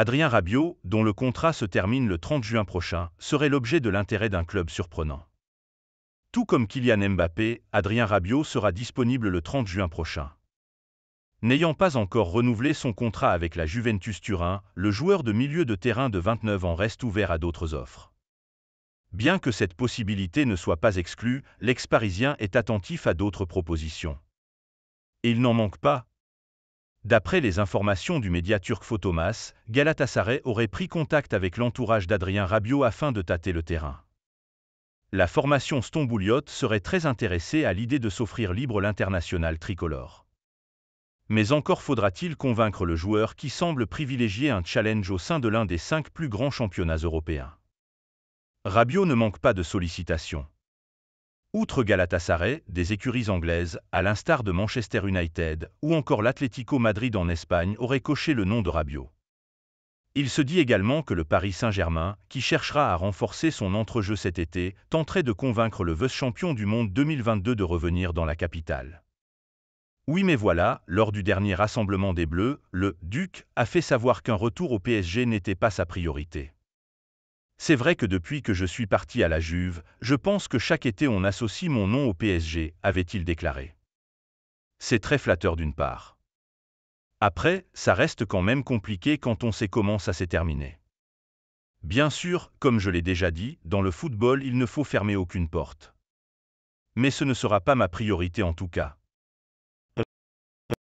Adrien Rabiot, dont le contrat se termine le 30 juin prochain, serait l'objet de l'intérêt d'un club surprenant. Tout comme Kylian Mbappé, Adrien Rabiot sera disponible le 30 juin prochain. N'ayant pas encore renouvelé son contrat avec la Juventus Turin, le joueur de milieu de terrain de 29 ans reste ouvert à d'autres offres. Bien que cette possibilité ne soit pas exclue, l'ex-parisien est attentif à d'autres propositions. Et il n'en manque pas, D'après les informations du média turc Photomas, Galatasaray aurait pris contact avec l'entourage d'Adrien Rabiot afin de tâter le terrain. La formation Stambouliote serait très intéressée à l'idée de s'offrir libre l'international tricolore. Mais encore faudra-t-il convaincre le joueur qui semble privilégier un challenge au sein de l'un des cinq plus grands championnats européens. Rabiot ne manque pas de sollicitations. Outre Galatasaray, des écuries anglaises, à l'instar de Manchester United ou encore l'Atlético Madrid en Espagne, auraient coché le nom de Rabiot. Il se dit également que le Paris Saint-Germain, qui cherchera à renforcer son entrejeu cet été, tenterait de convaincre le vœu champion du monde 2022 de revenir dans la capitale. Oui mais voilà, lors du dernier rassemblement des Bleus, le « Duc » a fait savoir qu'un retour au PSG n'était pas sa priorité. C'est vrai que depuis que je suis parti à la Juve, je pense que chaque été on associe mon nom au PSG, avait-il déclaré. C'est très flatteur d'une part. Après, ça reste quand même compliqué quand on sait comment ça s'est terminé. Bien sûr, comme je l'ai déjà dit, dans le football il ne faut fermer aucune porte. Mais ce ne sera pas ma priorité en tout cas.